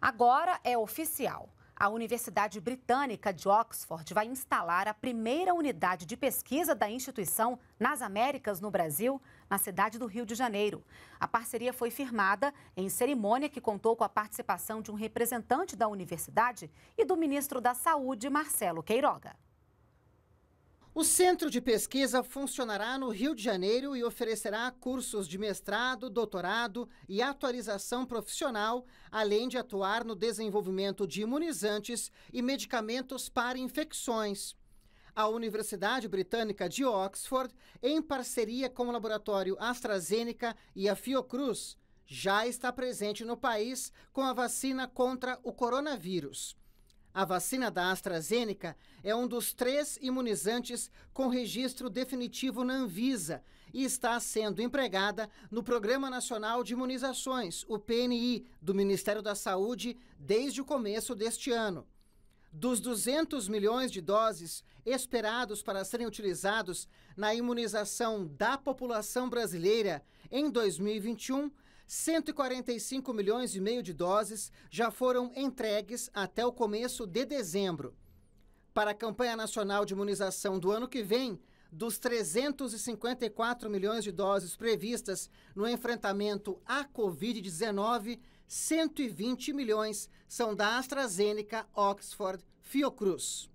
Agora é oficial. A Universidade Britânica de Oxford vai instalar a primeira unidade de pesquisa da instituição nas Américas, no Brasil, na cidade do Rio de Janeiro. A parceria foi firmada em cerimônia que contou com a participação de um representante da universidade e do ministro da Saúde, Marcelo Queiroga. O centro de pesquisa funcionará no Rio de Janeiro e oferecerá cursos de mestrado, doutorado e atualização profissional, além de atuar no desenvolvimento de imunizantes e medicamentos para infecções. A Universidade Britânica de Oxford, em parceria com o laboratório AstraZeneca e a Fiocruz, já está presente no país com a vacina contra o coronavírus. A vacina da AstraZeneca é um dos três imunizantes com registro definitivo na Anvisa e está sendo empregada no Programa Nacional de Imunizações, o PNI, do Ministério da Saúde, desde o começo deste ano. Dos 200 milhões de doses esperados para serem utilizados na imunização da população brasileira em 2021, 145 milhões e meio de doses já foram entregues até o começo de dezembro. Para a campanha nacional de imunização do ano que vem, dos 354 milhões de doses previstas no enfrentamento à Covid-19, 120 milhões são da AstraZeneca, Oxford, Fiocruz.